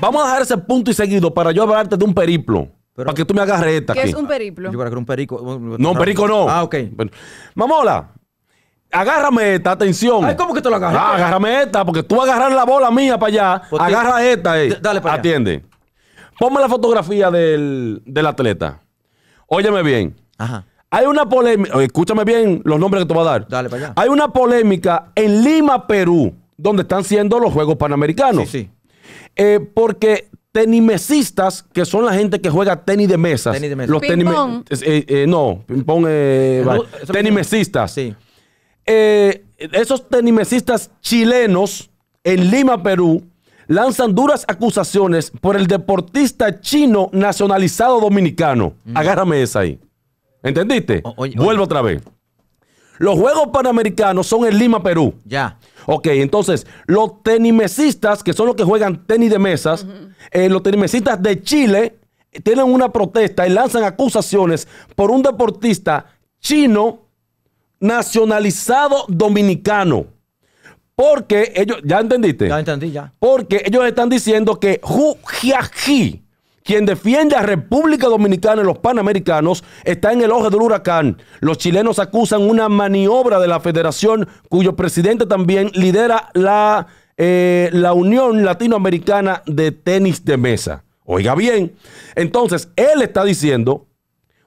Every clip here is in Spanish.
Vamos a dejar ese punto y seguido para yo hablarte de un periplo. para que tú me agarres esta. ¿Qué es un periplo? No, un perico no. Ah, ok. mamola, agárrame esta, atención. Ay, ¿cómo que tú la agarras? Ah, agárrame esta, porque tú agarras la bola mía para allá. Pues agarra esta, eh. Dale para Atiende. Ponme la fotografía del atleta. Óyeme bien. Ajá. Hay una polémica, escúchame bien los nombres que te voy a dar. Dale para allá. Hay una polémica en Lima, Perú, donde están siendo los Juegos Panamericanos. Sí, sí. Eh, porque tenimesistas, que son la gente que juega tenis de mesa. Tenis de mesa. Los eh, eh, no, ping-pong. Tenimesistas. Sí. esos tenimesistas chilenos en Lima, Perú, lanzan duras acusaciones por el deportista chino nacionalizado dominicano. Mm. Agárrame esa ahí. ¿Entendiste? Vuelvo otra vez. Los Juegos Panamericanos son en Lima, Perú. Ya. Ok, entonces, los tenimesistas, que son los que juegan tenis de mesas, eh, los tenimesistas de Chile eh, tienen una protesta y lanzan acusaciones por un deportista chino nacionalizado dominicano. Porque ellos, ¿ya entendiste? Ya entendí, ya. Porque ellos están diciendo que Hu Jiaji quien defiende a República Dominicana y los Panamericanos, está en el ojo del huracán. Los chilenos acusan una maniobra de la federación cuyo presidente también lidera la, eh, la Unión Latinoamericana de Tenis de Mesa. Oiga bien, entonces él está diciendo,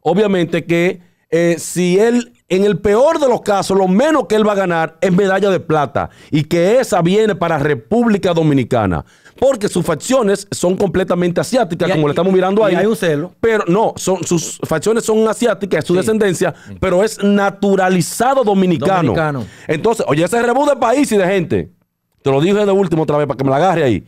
obviamente, que eh, si él, en el peor de los casos, lo menos que él va a ganar es medalla de plata y que esa viene para República Dominicana porque sus facciones son completamente asiáticas, como le estamos mirando ahí. hay un celo. Pero no, son, sus facciones son asiáticas, es su descendencia, pero es naturalizado dominicano. dominicano. Entonces, oye, ese rebú de país y de gente. Te lo dije de último otra vez para que me la agarre ahí.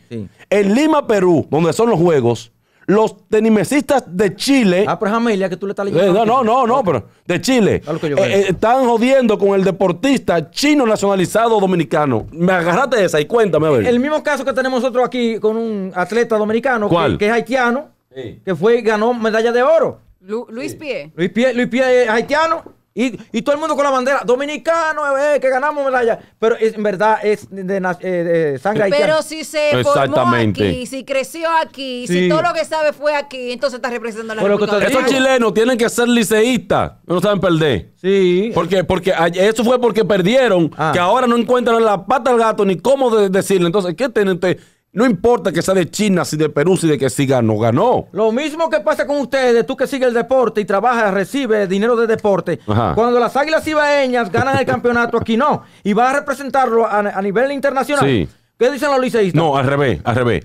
En Lima, Perú, donde son los juegos, los tenimesistas de Chile. Ah, pero es que tú le estás eh, leyendo. no, no, no, no, pero de Chile. Eh, eh, están jodiendo con el deportista chino nacionalizado dominicano. Me agarraste esa y cuéntame a ver. El mismo caso que tenemos nosotros aquí con un atleta dominicano Que, es haitiano, que fue ganó medalla de oro. Luis Pie. Luis Pie, Luis Pie es haitiano y, y, todo el mundo con la bandera, dominicano, eh, eh, que ganamos medalla. Pero en verdad es de, de, eh, sangre Pero si se formó aquí, si creció aquí, si todo lo que sabe fue aquí, entonces está representando a la República Estos chilenos tienen que ser liceístas, no saben perder. Sí. Porque, porque eso fue porque perdieron, ah. que ahora no encuentran la pata al gato ni cómo decirle. Entonces, ¿qué tienen ustedes? No importa que sea de China, si de Perú, si de que sí no ganó. Lo mismo que pasa con ustedes, tú que sigues el deporte y trabajas, recibes dinero de deporte. Cuando las águilas ibaeñas ganan el campeonato, aquí no. Y vas a representarlo a, a nivel internacional. Sí. ¿Qué dicen los No, al revés, al revés.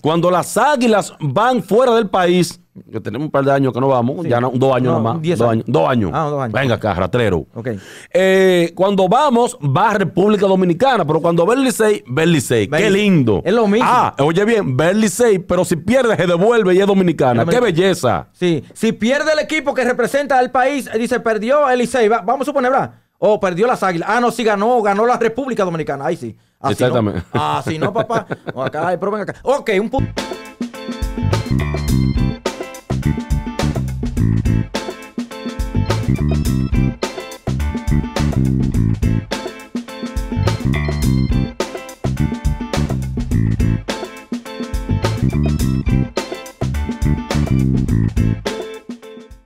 Cuando las águilas van fuera del país, que tenemos un par de años que no vamos, ya no, dos años nomás. Ah, dos años. Venga acá, eh, cuando vamos, va a República Dominicana, pero cuando ve el Licey, ve Licey. Qué lindo. Es lo mismo. Ah, oye bien, ve el Licey, pero si pierde, se devuelve y es dominicana. Qué belleza. Sí, si pierde el equipo que representa al país, dice, perdió el Licey, vamos a suponerla. O perdió las águilas. Ah, no, sí ganó, ganó la República Dominicana. Ahí sí. Así Exactamente. ah si no, papá. O acá, hay proben acá. Ok, un pu